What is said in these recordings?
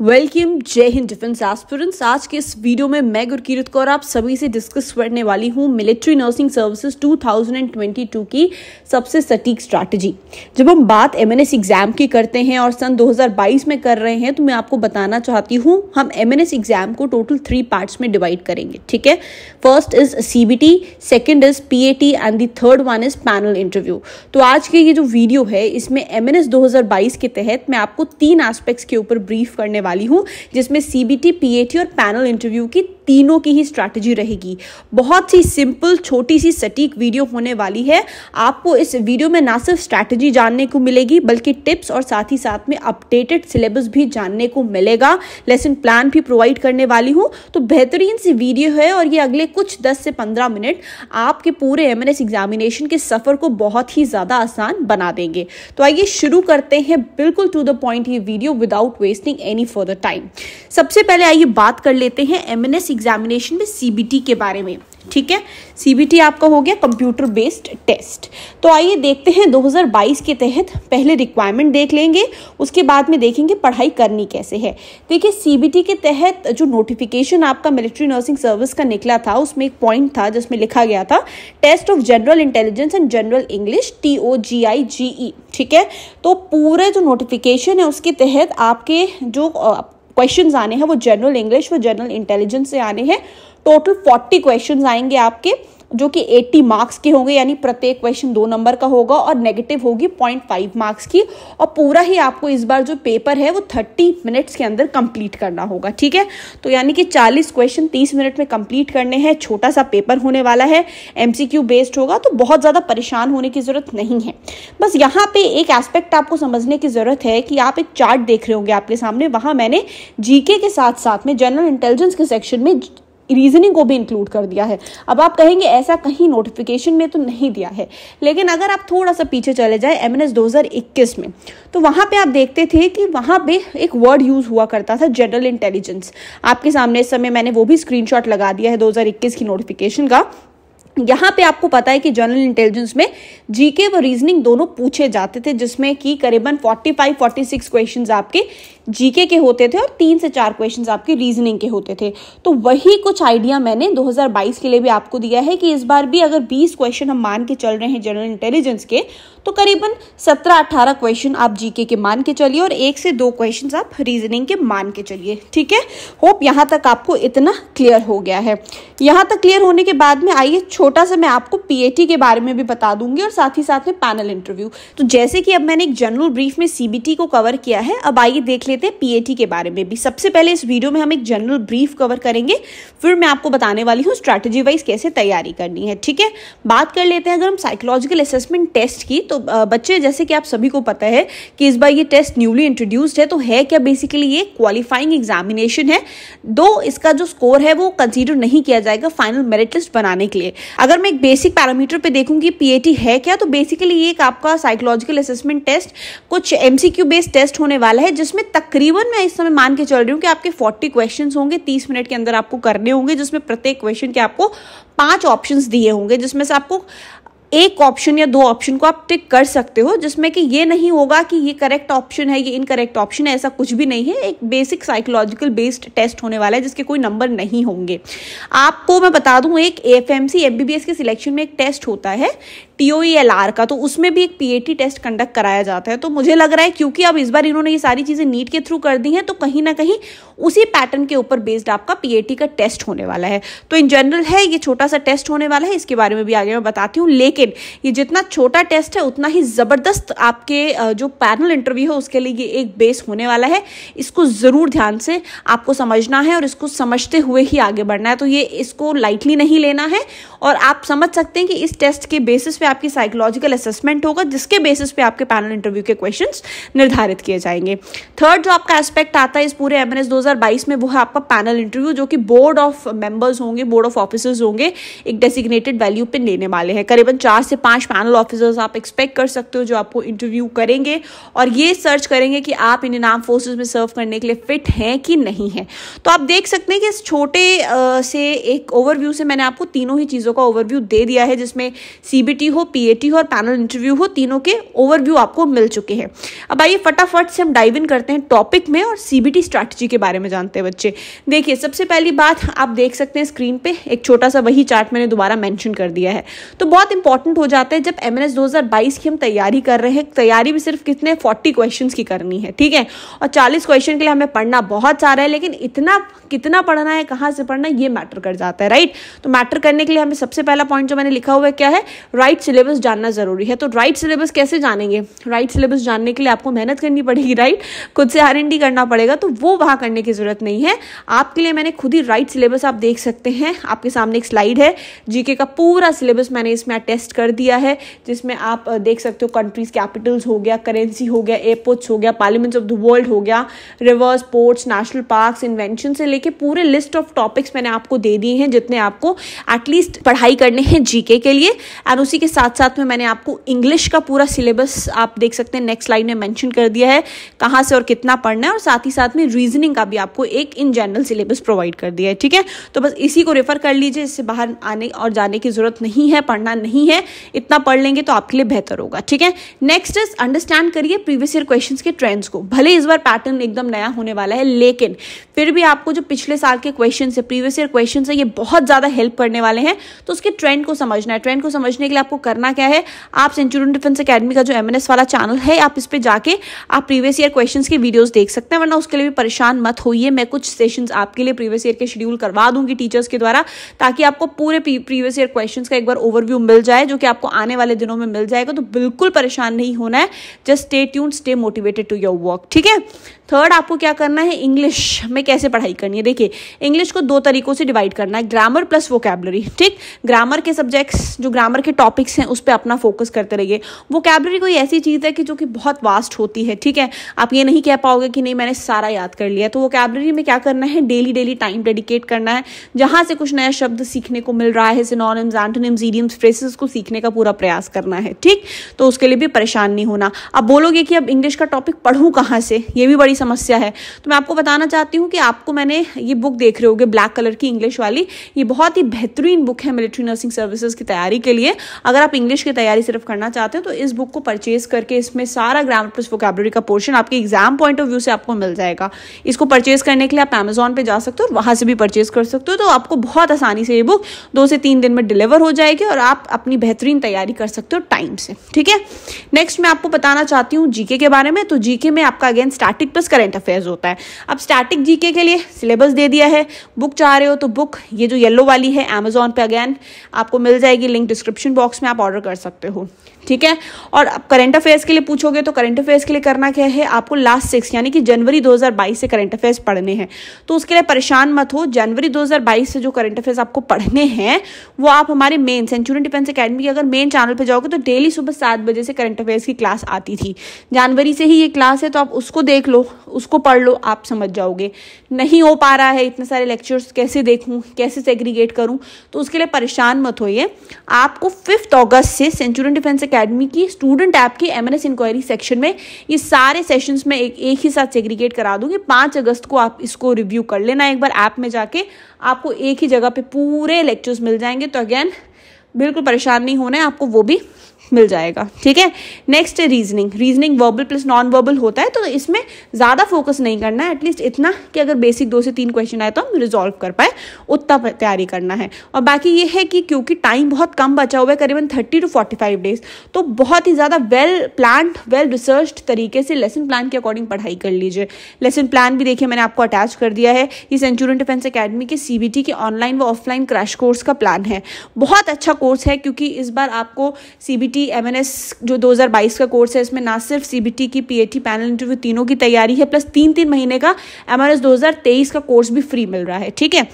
Welcome जय Hind defence aspirants आज के इस वीडियो में मैं गुरकीरत कौर आप सभी से डिस्कस करने वाली हूँ मिलिट्री नर्सिंग सर्विसेज 2022 की सबसे सटीक स्ट्रैटेजी जब हम बात एम एग्जाम की करते हैं और सन 2022 में कर रहे हैं तो मैं आपको बताना चाहती हूँ हम एम एग्जाम को टोटल थ्री पार्ट्स में डिवाइड करेंगे ठीक है first is C B T second is P A T and the third one is panel interview तो आज के ये जो वीडियो है इसमें एम एन के तहत मैं आपको तीन एस्पेक्ट्स के ऊपर ब्रीफ करने वाली हूँ जिसमें सीबीटी टी और पैनल इंटरव्यू की तीनों की ही स्ट्रैटेजी रहेगी बहुत सी सिंपल छोटी सी सटीक वीडियो होने वाली है आपको इस वीडियो में ना सिर्फ स्ट्रैटेजी जानने को मिलेगी बल्कि टिप्स और साथ ही साथ में अपडेटेड सिलेबस भी जानने को मिलेगा लेसन प्लान भी प्रोवाइड करने वाली हूँ तो बेहतरीन सी वीडियो है और ये अगले कुछ दस से पंद्रह मिनट आपके पूरे एम एग्जामिनेशन के सफ़र को बहुत ही ज़्यादा आसान बना देंगे तो आइए शुरू करते हैं बिल्कुल टू द पॉइंट ये video without wasting any for the time सबसे पहले आइए बात कर लेते हैं एम एग्जामिनेशन में सीबीटी के बारे में ठीक है सीबीटी आपका हो गया कंप्यूटर बेस्ड टेस्ट तो आइए देखते हैं 2022 के तहत पहले रिक्वायरमेंट देख लेंगे उसके बाद में देखेंगे पढ़ाई करनी कैसे है तो देखिए सीबीटी के तहत जो नोटिफिकेशन आपका मिलिट्री नर्सिंग सर्विस का निकला था उसमें एक पॉइंट था जिसमें लिखा गया था test of general intelligence and general English T O G I G E ठीक है तो पूरे जो नोटिफिकेशन है उसके तहत आपके जो क्वेश्चन आने हैं वो जनरल इंग्लिश व जनरल इंटेलिजेंस से आने हैं टोटल फोर्टी क्वेश्चन आएंगे आपके जो कि 80 मार्क्स के होंगे यानी प्रत्येक क्वेश्चन दो नंबर का होगा और नेगेटिव होगी पॉइंट फाइव मार्क्स की और पूरा ही आपको इस बार जो पेपर है वो थर्टी मिनट्स के अंदर कंप्लीट करना होगा ठीक है तो यानी कि चालीस क्वेश्चन तीस मिनट में कंप्लीट करने हैं छोटा सा पेपर होने वाला है एम बेस्ड होगा तो बहुत ज़्यादा परेशान होने की ज़रूरत नहीं है बस यहाँ पे एक एस्पेक्ट आपको समझने की ज़रूरत है कि आप एक चार्ट देख रहे होंगे आपके सामने वहाँ मैंने जीके के साथ साथ में जनरल इंटेलिजेंस के सेक्शन में रीजनिंग को भी इंक्लूड कर दिया है अब आप कहेंगे ऐसा कहीं नोटिफिकेशन में तो नहीं दिया है लेकिन अगर आप थोड़ा सा पीछे चले जाए एम एन में तो वहाँ पे आप देखते थे कि वहाँ पे एक वर्ड यूज़ हुआ करता था जनरल इंटेलिजेंस आपके सामने इस समय मैंने वो भी स्क्रीन लगा दिया है दो की नोटिफिकेशन का यहाँ पे आपको पता है कि जनरल इंटेलिजेंस में जीके व रीजनिंग दोनों पूछे जाते थे जिसमें कि करीबन 45 46 क्वेश्चंस आपके जीके के होते थे और तीन से चार क्वेश्चन आपके रीजनिंग के होते थे तो वही कुछ आइडिया मैंने 2022 के लिए भी आपको दिया है कि इस बार भी अगर 20 क्वेश्चन हम मान के चल रहे हैं जनरल इंटेलिजेंस के तो करीबन 17-18 क्वेश्चन आप जीके के मान के चलिए और एक से दो क्वेश्चन आप रीजनिंग के मान के चलिए ठीक है होप यहाँ तक आपको इतना क्लियर हो गया है यहाँ तक क्लियर होने के बाद में आइए छोटा सा मैं आपको पी के बारे में भी बता दूंगी और साथ ही साथ में पैनल इंटरव्यू तो जैसे कि अब मैंने एक जनरल ब्रीफ में सीबीटी को कवर किया है अब आइए देख लेते रहे थे पीएटी के बारे में भी सबसे पहले इस वीडियो में हम एक जनरल ब्रीफ कवर करेंगे फिर मैं आपको बताने वाली हूँ स्ट्रैटेजी वाइज कैसे तैयारी करनी है ठीक है बात कर लेते हैं अगर हम साइकोलॉजिकल असेसमेंट टेस्ट की तो बच्चे जैसे कि आप सभी को पता है कि इस बार ये टेस्ट न्यूली इंट्रोड्यूस्ड है तो है क्या बेसिकली ये क्वालिफाइंग एग्जामिनेशन है दो इसका जो स्कोर है वो कंसिडर नहीं किया जाएगा फाइनल मेरिट लिस्ट बनाने के लिए अगर मैं एक बेसिक पैरामीटर पर देखूँ कि पी है क्या तो बेसिकली ये एक आपका साइकोलॉजिकल असेसमेंट टेस्ट कुछ एमसीक्यू बेस्ड टेस्ट होने वाला है जिसमें तक तकरीबन मैं इस समय मान के चल रही हूँ कि आपके 40 क्वेश्चंस होंगे 30 मिनट के अंदर आपको करने होंगे जिसमें प्रत्येक क्वेश्चन के आपको पांच ऑप्शंस दिए होंगे जिसमें से आपको एक ऑप्शन या दो ऑप्शन को आप टिक कर सकते हो जिसमें कि ये नहीं होगा कि ये करेक्ट ऑप्शन है ये इनकरेक्ट ऑप्शन है ऐसा कुछ भी नहीं है एक बेसिक साइकोलॉजिकल बेस्ड टेस्ट होने वाला है जिसके कोई नंबर नहीं होंगे आपको मैं बता दूं एक ए एफ एम सी के सिलेक्शन में एक टेस्ट होता है टी ओ एल आर का तो उसमें भी एक पी टेस्ट कंडक्ट कराया जाता है तो मुझे लग रहा है क्योंकि अब इस बार इन्होंने ये सारी चीज़ें नीट के थ्रू कर दी हैं तो कहीं ना कहीं उसी पैटर्न के ऊपर बेस्ड आपका पीएटी का टेस्ट होने वाला है तो इन जनरल है ये छोटा सा टेस्ट होने वाला है इसके बारे में भी आगे मैं बताती हूँ लेकिन ये जितना छोटा टेस्ट है उतना ही ज़बरदस्त आपके जो पैनल इंटरव्यू है उसके लिए ये एक बेस होने वाला है इसको ज़रूर ध्यान से आपको समझना है और इसको समझते हुए ही आगे बढ़ना है तो ये इसको लाइटली नहीं लेना है और आप समझ सकते हैं कि इस टेस्ट के बेसिस पे आपकी साइकोलॉजिकल असेसमेंट होगा जिसके बेसिस पे आपके पैनल इंटरव्यू के क्वेश्चंस निर्धारित किए जाएंगे थर्ड जो आपका एस्पेक्ट आता है इस पूरे एम एन एस दो 2022 में वो है आपका पैनल इंटरव्यू जो कि बोर्ड ऑफ मेंबर्स होंगे बोर्ड ऑफ ऑफिसर्स होंगे एक डेसिग्नेटेड वैल्यू पे लेने वाले हैं करीबन चार से पांच पैनल ऑफिसर्स आप एक्सपेक्ट कर सकते हो जो आपको इंटरव्यू करेंगे और ये सर्च करेंगे कि आप इंडियन आर्म फोर्सेज में सर्व करने के लिए फिट हैं कि नहीं है तो आप देख सकते हैं कि इस छोटे से एक ओवरव्यू से मैंने आपको तीनों ही चीज़ों का ओवरव्यू दे दिया है जिसमें सीबीटी हो पीएटी हो और पैनल इंटरव्यू हो तीनों के ओवरव्यू आपको मिल चुके हैं अब आइए फटाफट से हम डाइव इन करते हैं टॉपिक में और सीबीटी स्ट्रैटेजी के बारे में बारे में जानते हैं बच्चे देखिए सबसे पहली बात आप देख सकते हैं स्क्रीन पे एक छोटा सा वही चार्ट मैंने दोबारा मेंशन कर दिया है तो बहुत इंपॉर्टेंट हो जाता है जब एम 2022 की हम तैयारी कर रहे हैं तैयारी भी सिर्फ कितने फोर्टी क्वेश्चन की करनी है ठीक है और चालीस क्वेश्चन के लिए हमें पढ़ना बहुत सारा है लेकिन इतना कितना पढ़ना है कहाँ से पढ़ना ये मैटर कर जाता है राइट तो मैटर करने के लिए हमें सबसे पहला पॉइंट जो मैंने लिखा हुआ है क्या है राइट सिलेबस जानना जरूरी है तो राइट सिलेबस कैसे जानेंगे राइट सिलेबस जानने के लिए आपको मेहनत करनी पड़ेगी राइट खुद से आर करना पड़ेगा तो वो वहां करने के की ज़रूरत नहीं है आपके लिए मैंने खुद ही राइट सिलेबस आप देख सकते हैं आपके सामने एक स्लाइड है जीके का पूरा सिलेबस मैंने इसमें अटेस्ट कर दिया है जिसमें आप देख सकते हो कंट्रीज़ कैपिटल्स हो गया करेंसी हो गया एयरपोर्ट्स हो गया पार्लियामेंट्स ऑफ द वर्ल्ड हो गया rivers ports national park invention से लेके पूरे लिस्ट ऑफ टॉपिक्स मैंने आपको दे दिए हैं जितने आपको एटलीस्ट पढ़ाई करने हैं जीके के लिए एंड उसी के साथ साथ में मैंने आपको इंग्लिश का पूरा सिलेबस आप देख सकते हैं नेक्स्ट स्लाइड में मैंशन कर दिया है कहाँ से और कितना पढ़ना है और साथ ही साथ में रीजनिंग का भी आपको एक इन जनरल सिलेबस प्रोवाइड कर दिया है ठीक है तो बस इसी को रेफर कर लीजिए इससे बाहर आने और जाने की जरूरत नहीं है पढ़ना नहीं है इतना पढ़ लेंगे तो आपके लिए बेहतर होगा ठीक है नेक्स्ट इज अंडरस्टैंड करिए प्रीवियस ईयर क्वेश्चन के ट्रेंड्स को भले इस बार पैटर्न एकदम नया होने वाला है लेकिन फिर भी आपको जो पिछले साल के क्वेश्चन है प्रीवियस ईयर क्वेश्चन है ये बहुत ज़्यादा हेल्प करने वाले हैं तो उसके ट्रेंड को समझना है ट्रेंड को समझने के लिए आपको करना क्या है आप सेंचुरियन डिफेंस अकेडमी का जो एम वाला चैनल है आप इस पर जाके आप प्रीवियस ईयर क्वेश्चन के वीडियोज देख सकते हैं वरना उसके लिए भी परेशान मत हो हुई है मैं कुछ सेशंस आपके लिए प्रीवियस ईयर के शेड्यूल करवा दूंगी टीचर्स के द्वारा ताकि आपको पूरे प्रीवियस ईयर क्वेश्चन का एक बार ओवरव्यू मिल जाए जो कि आपको आने वाले दिनों में मिल जाएगा तो बिल्कुल परेशान नहीं होना है just stay tune stay motivated to your work ठीक है थर्ड आपको क्या करना है इंग्लिश में कैसे पढ़ाई करनी है देखिए इंग्लिश को दो तरीकों से डिवाइड करना है ग्रामर प्लस वोकेबलरी ठीक ग्रामर के सब्जेक्ट्स जो ग्रामर के टॉपिक्स हैं उस पर अपना फोकस करते रहिए वोकेबलरी कोई ऐसी चीज़ है कि जो कि बहुत वास्ट होती है ठीक है आप ये नहीं कह पाओगे कि नहीं मैंने सारा याद कर लिया तो वो वोकेबलरी में क्या करना है डेली डेली टाइम डेडिकेट करना है जहां से कुछ नया शब्द सीखने को मिल रहा है सिनोनिम्स एंटोनिम्स इडियम्स फ्रेसेस को सीखने का पूरा प्रयास करना है ठीक तो उसके लिए भी परेशान नहीं होना अब बोलोगे कि अब इंग्लिश का टॉपिक पढ़ूँ कहां से ये भी बड़ी समस्या है तो मैं आपको बताना चाहती हूं कि आपको मैंने ये बुक देख रहे हो ब्लैक कलर की इंग्लिश वाली ये बहुत ही बेहतरीन बुक है मिलिट्री नर्सिंग सर्विसेज की तैयारी के लिए अगर आप इंग्लिश की तैयारी सिर्फ करना चाहते हो तो इस बुक को परचेज करके इसमें सारा ग्रामर प्लस वोकेबलरी का पोर्शन आपके एग्जाम पॉइंट ऑफ व्यू से आपको मिल जाएगा इसको परचेज करने के लिए आप अमेजोन पे जा सकते हो और वहाँ से भी परचेज कर सकते हो तो आपको बहुत आसानी से ये बुक दो से तीन दिन में डिलीवर हो जाएगी और आप अपनी बेहतरीन तैयारी कर सकते हो टाइम से ठीक है नेक्स्ट मैं आपको बताना चाहती हूँ जीके के बारे में तो जीके में आपका again static plus current affairs होता है अब स्टैटिक जीके के लिए सिलेबस दे दिया है बुक चाह रहे हो तो बुक ये जो येलो वाली है अमेजोन पे अगेन आपको मिल जाएगी लिंक डिस्क्रिप्शन बॉक्स में आप ऑर्डर कर सकते हो ठीक है और अब करंट अफेयर्स के लिए पूछोगे तो करंट अफेयर्स के लिए करना क्या है आपको लास्ट सिक्स यानी कि जनवरी 2022 से करंट अफेयर अफेयर्स पढ़ने हैं तो उसके लिए परेशान मत हो जनवरी 2022 से जो करंट अफेयर्स आपको पढ़ने हैं वो आप हमारे मेन सेंचुरी डिफेंस अकेडमी के अगर मेन चैनल पर जाओगे तो डेली सुबह सात बजे से करंट अफेयर्स की क्लास आती थी जनवरी से ही ये क्लास है तो आप उसको देख लो उसको पढ़ लो आप समझ जाओगे नहीं हो पा रहा है इतने सारे लेक्चर्स कैसे देखूँ कैसे सेग्रीगेट करूँ तो उसके लिए परेशान मत होइए आपको फिफ्थ अगस्त से सेंचुरी डिफेंस अकेडमी की स्टूडेंट ऐप की एम एन इंक्वायरी सेक्शन में ये सारे सेशंस में एक एक ही साथ सेग्रीगेट करा दूंगी पांच अगस्त अगस्त को आप इसको रिव्यू कर लेना एक बार ऐप में जाके आपको एक ही जगह पे पूरे लेक्चर्स मिल जाएंगे तो अगेन बिल्कुल परेशान नहीं होना है आपको वो भी मिल जाएगा ठीक है नेक्स्ट है reasoning reasoning verbal plus non verbal होता है तो इसमें ज़्यादा फोकस नहीं करना है एटलीस्ट इतना कि अगर बेसिक दो से तीन क्वेश्चन आए तो हम रिजॉल्व कर पाए उतना तैयारी करना है और बाकी ये है कि क्योंकि टाइम बहुत कम बचा हुआ है करीबन thirty to forty five days तो बहुत ही ज़्यादा वेल प्लान वेल रिसर्च तरीके से लेसन प्लान के अकॉर्डिंग पढ़ाई कर लीजिए लेसन प्लान भी देखिए मैंने आपको अटैच कर दिया है ये सेंचुरियन डिफेंस अकेडमी के सी के ऑनलाइन व ऑफलाइन क्रैश कोर्स का प्लान है बहुत अच्छा कोर्स है क्योंकि इस बार आपको सी टी एम जो दो हजार बाईस का कोर्स है इसमें ना सिर्फ सी की पी टी पैनल इंटरव्यू तीनों की तैयारी है प्लस तीन तीन महीने का एम आर का कोर्स भी फ्री मिल रहा है ठीक है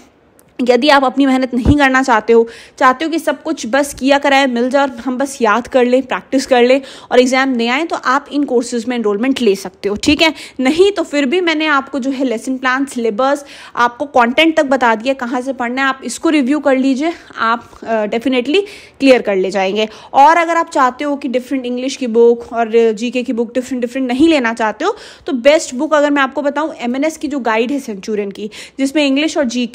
यदि आप अपनी मेहनत नहीं करना चाहते हो चाहते हो कि सब कुछ बस किया कराए मिल जाए और हम बस याद कर लें प्रैक्टिस कर लें और एग्ज़ाम नहीं आए तो आप इन कोर्सेज़ में इनरोलमेंट ले सकते हो ठीक है नहीं तो फिर भी मैंने आपको जो है लेसन प्लान सिलेबस आपको कंटेंट तक बता दिया कहाँ से पढ़ना है आप इसको रिव्यू कर लीजिए आप डेफिनेटली क्लियर कर ले जाएंगे और अगर आप चाहते हो कि डिफरेंट इंग्लिश की बुक और जी की बुक डिफरेंट डिफरेंट नहीं लेना चाहते हो तो बेस्ट बुक अगर मैं आपको बताऊँ एम की जो गाइड है सेंचुरियन की जिसमें इंग्लिश और जी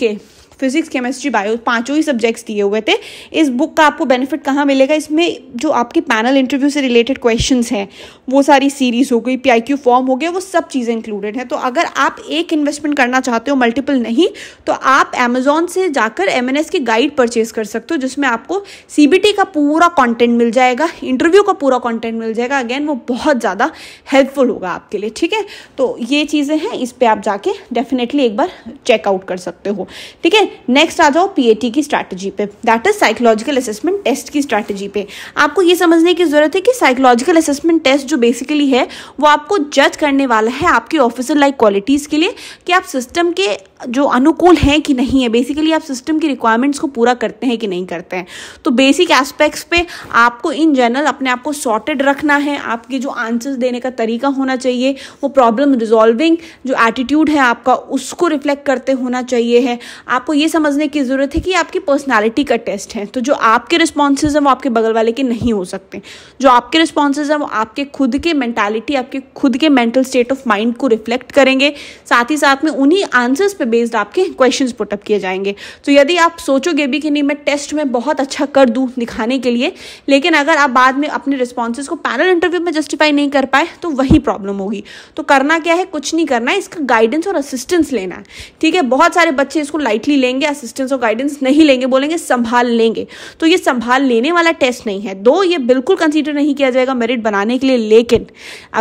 फिजिक्स केमिस्ट्री बायो पांचों ही सब्जेक्ट्स दिए हुए थे इस बुक का आपको बेनिफिट कहाँ मिलेगा इसमें जो आपके पैनल इंटरव्यू से रिलेटेड क्वेश्चन हैं वो सारी सीरीज हो गई पी फॉर्म हो गया वो सब चीज़ें इंक्लूडेड हैं तो अगर आप एक इन्वेस्टमेंट करना चाहते हो मल्टीपल नहीं तो आप अमेजोन से जाकर एम के गाइड परचेज कर सकते हो जिसमें आपको सी का पूरा कॉन्टेंट मिल जाएगा इंटरव्यू का पूरा कॉन्टेंट मिल जाएगा अगेन वो बहुत ज़्यादा हेल्पफुल होगा आपके लिए ठीक है तो ये चीज़ें हैं इस पर आप जाके डेफिनेटली एक बार चेकआउट कर सकते हो ठीक है नेक्स्ट आ जाओ पीएटी की स्ट्रैटेजी पे that is psychological assessment test की स्ट्रैटेजी पे आपको ये समझने की ज़रूरत है कि साइकोलॉजिकल असेसमेंट टेस्ट जो बेसिकली है वो आपको जज करने वाला है आपकी ऑफिसर लाइक क्वालिटीज़ के लिए कि आप सिस्टम के जो अनुकूल हैं कि नहीं है बेसिकली आप सिस्टम की रिक्वायरमेंट्स को पूरा करते हैं कि नहीं करते हैं तो बेसिक एस्पेक्ट्स पे आपको इन जनरल अपने आप को सॉर्टेड रखना है आपके जो आंसर्स देने का तरीका होना चाहिए वो प्रॉब्लम रिजॉल्विंग जो एटीट्यूड है आपका उसको रिफ्लेक्ट करते होना चाहिए है आपको ये समझने की ज़रूरत है कि आपकी पर्सनैलिटी का टेस्ट है तो जो आपके रिस्पॉन्सेज हैं वो आपके बगल वाले के नहीं हो सकते जो आपके रिस्पॉन्सेज हैं वो आपके खुद के मैंटेलिटी आपके खुद के मेंटल स्टेट ऑफ माइंड को रिफ्लेक्ट करेंगे साथ ही साथ में उन्हीं आंसर्स पर बेस्ड आपके क्वेश्चन पुटअप किए जाएंगे तो यदि आप सोचोगे भी कि नहीं मैं टेस्ट में बहुत अच्छा कर दूँ दिखाने के लिए लेकिन अगर आप बाद में अपने रिस्पॉन्सेज को पैनल इंटरव्यू में जस्टिफाई नहीं कर पाए तो वही प्रॉब्लम होगी तो करना क्या है कुछ नहीं करना है इसका गाइडेंस और असिस्टेंस लेना है ठीक है बहुत सारे बच्चे इसको लाइटली लेंगे असिस्टेंस और गाइडेंस नहीं लेंगे बोलेंगे संभाल लेंगे तो ये संभाल लेने वाला टेस्ट नहीं है दो ये बिल्कुल कंसीडर नहीं किया जाएगा मेरिट बनाने के लिए लेकिन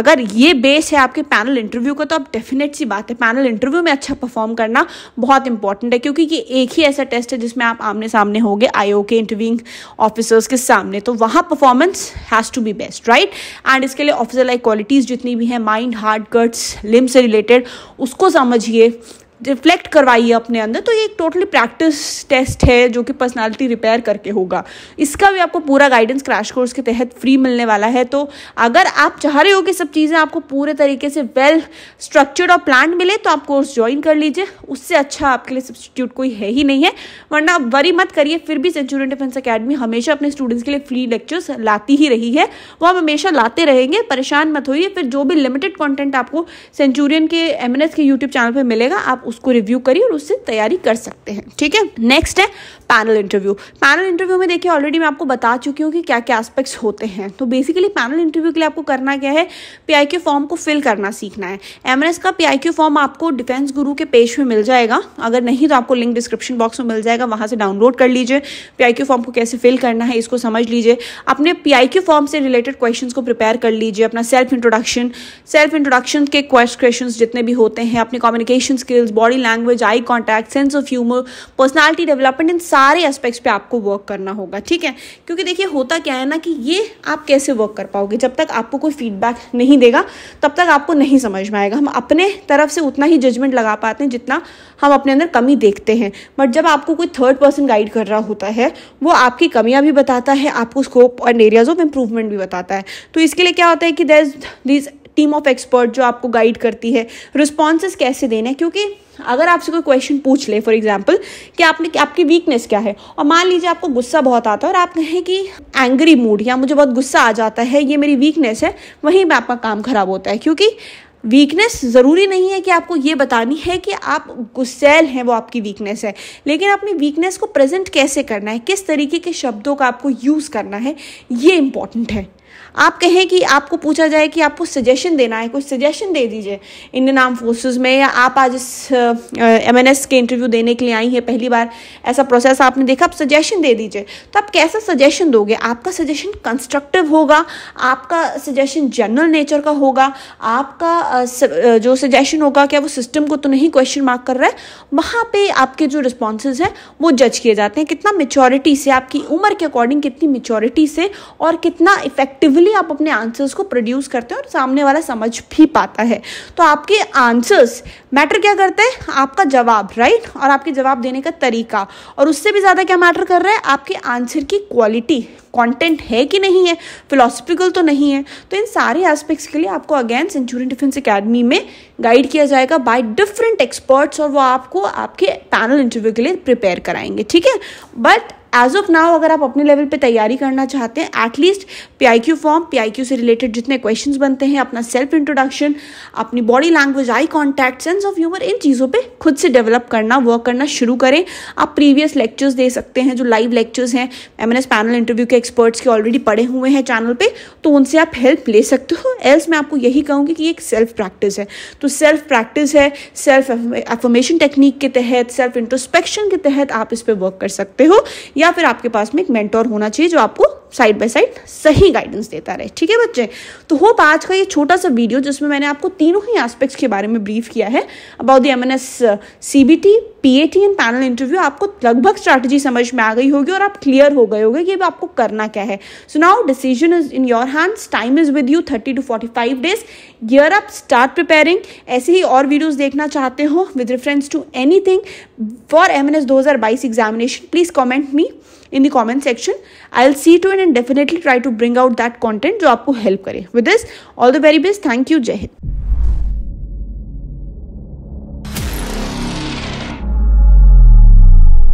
अगर ये बेस है आपके पैनल इंटरव्यू का तो आप डेफिनेट सी बात है पैनल इंटरव्यू में अच्छा परफॉर्म करना करना बहुत इंपॉर्टेंट है क्योंकि ये एक ही ऐसा टेस्ट है जिसमें आप आमने सामने गए आईओ के इंटरव्यूइंग ऑफिसर्स के सामने तो वहाँ performance has to be best right and इसके लिए ऑफिसर लाइक क्वालिटीज़ जितनी भी हैं माइंड हार्ट कट्स लिम से रिलेटेड उसको समझिए रिफ्लेक्ट करवाइए अपने अंदर तो ये एक टोटली प्रैक्टिस टेस्ट है जो कि पर्सनालिटी रिपेयर करके होगा इसका भी आपको पूरा गाइडेंस क्रैश कोर्स के तहत फ्री मिलने वाला है तो अगर आप चाह रहे हो कि सब चीज़ें आपको पूरे तरीके से वेल स्ट्रक्चर्ड और प्लान मिले तो आप कोर्स ज्वाइन कर लीजिए उससे अच्छा आपके लिए सब्सटीट्यूट कोई है ही नहीं है वरना आप वरी मत करिए फिर भी सेंचुरियन डिफेंस अकेडमी हमेशा अपने स्टूडेंट्स के लिए फ्री लेक्चर्स लाती ही रही है वो आप हमेशा लाते रहेंगे परेशान मत होइए फिर जो भी लिमिटेड कॉन्टेंट आपको सेंचुरियन के एम के यूट्यूब चैनल पर मिलेगा आप उसको रिव्यू करिए और उससे तैयारी कर सकते हैं ठीक है नेक्स्ट है पैनल इंटरव्यू पैनल इंटरव्यू में देखिए ऑलरेडी मैं आपको बता चुकी हूँ कि क्या क्या एस्पेक्ट्स होते हैं तो बेसिकली पैनल इंटरव्यू के लिए आपको करना क्या है पीआईक्यू फॉर्म को फिल करना सीखना है एम का पी फॉर्म आपको डिफेंस गुरु के पेज में मिल जाएगा अगर नहीं तो आपको लिंक डिस्क्रिप्शन बॉक्स में मिल जाएगा वहाँ से डाउनलोड कर लीजिए पी फॉर्म को कैसे फिल करना है इसको समझ लीजिए अपने पी फॉर्म से रिलेटेड क्वेश्चन को प्रिपेयर कर लीजिए अपना सेल्फ इंट्रोडक्शन सेल्फ इंट्रोडक्शन के क्वेश्चन जितने भी होते हैं अपने communication skills body language eye contact sense of humour personality development इन सारे एस्पेक्ट्स पे आपको वर्क करना होगा ठीक है क्योंकि देखिए होता क्या है ना कि ये आप कैसे वर्क कर पाओगे जब तक आपको कोई फीडबैक नहीं देगा तब तक आपको नहीं समझ में आएगा हम अपने तरफ से उतना ही जजमेंट लगा पाते हैं जितना हम अपने अंदर कमी देखते हैं बट जब आपको कोई थर्ड पर्सन गाइड कर रहा होता है वो आपकी कमियाँ भी बताता है आपको scope and areas of improvement भी बताता है तो इसके लिए क्या होता है कि there is these team of expert जो आपको गाइड करती है रिस्पॉन्सेज कैसे देने हैं क्योंकि अगर आपसे कोई क्वेश्चन पूछ ले फॉर एग्जाम्पल कि आपने आपकी वीकनेस क्या है और मान लीजिए आपको गुस्सा बहुत आता है और आप कहें कि एंग्री मूड या मुझे बहुत गुस्सा आ जाता है ये मेरी वीकनेस है वहीं पर आपका काम खराब होता है क्योंकि वीकनेस ज़रूरी नहीं है कि आपको ये बतानी है कि आप गुस्सेल हैं वो आपकी वीकनेस है लेकिन अपनी वीकनेस को प्रेजेंट कैसे करना है किस तरीके के शब्दों का आपको यूज़ करना है ये इम्पॉर्टेंट है आप कहें कि आपको पूछा जाए कि आपको सजेशन देना है कुछ सजेशन दे दीजिए इंडियन आर्म फोर्सेज में या आप आज इस एम के इंटरव्यू देने के लिए आई हैं पहली बार ऐसा प्रोसेस आपने देखा आप सजेशन दे दीजिए तो आप कैसा सजेशन दोगे आपका सजेशन कंस्ट्रक्टिव होगा आपका सजेशन जनरल नेचर का होगा आपका जो सजेशन होगा क्या वो सिस्टम को तो नहीं क्वेश्चन मार्क कर रहा है वहाँ पर आपके जो रिस्पॉन्सेज हैं वो जज किए जाते हैं कितना मेचोरिटी से आपकी उम्र के अकॉर्डिंग कितनी मेचोरिटी से और कितना इफेक्टिवली इजीली आप अपने आंसर्स को प्रोड्यूस करते हैं और सामने वाला समझ भी पाता है तो आपके आंसर्स मैटर क्या करते हैं आपका जवाब राइट right? और आपके जवाब देने का तरीका और उससे भी ज़्यादा क्या मैटर कर रहा है आपके आंसर की क्वालिटी कंटेंट है कि नहीं है फिलोसफिकल तो नहीं है तो इन सारे एस्पेक्ट्स के लिए आपको अगेन सेंचुरी डिफेंस अकेडमी में गाइड किया जाएगा बाय डिफरेंट एक्सपर्ट्स और वो आपको आपके पैनल इंटरव्यू के लिए प्रिपेयर कराएंगे ठीक है बट एज ऑफ नाउ अगर आप अपने लेवल पे तैयारी करना चाहते हैं at least P I Q form P I Q से रिलेटेड जितने क्वेश्चन बनते हैं अपना सेल्फ इंट्रोडक्शन अपनी body language eye contact sense of humour इन चीज़ों पर खुद से डेवलप करना वर्क करना शुरू करें आप प्रीवियस लेक्चर्स दे सकते हैं जो लाइव लेक्चर्स हैं M N S panel interview के एक्सपर्ट्स के ऑलरेडी पड़े हुए हैं चैनल पर तो उनसे आप हेल्प ले सकते हो एल्स मैं आपको यही कहूँगी कि एक सेल्फ प्रैक्टिस है तो सेल्फ प्रैक्टिस है सेल्फ एफॉर्मेशन टेक्निक के तहत सेल्फ इंट्रोस्पेक्शन के तहत आप इस पर वर्क कर सकते हो या फिर आपके पास में एक मेंटोर होना चाहिए जो आपको साइड बाय साइड सही गाइडेंस देता रहे ठीक है बच्चे तो होप आज का ये छोटा सा वीडियो जिसमें मैंने आपको तीनों ही एस्पेक्ट्स के बारे में ब्रीफ किया है about the M N S C B T P A T and panel interview आपको लगभग स्ट्रैटेजी समझ में आ गई होगी और आप क्लियर हो गए होगे कि अब आपको करना क्या है so now decision is in your hands time is with you thirty to forty five days gear up start preparing ऐसे ही और वीडियोज देखना चाहते हो with reference to anything for M N S दो हज़ार बाईस examination please comment me in the comment section I will see to an and definitely try to bring out that content जो आपको help करे with this all the very best thank you जय हिंद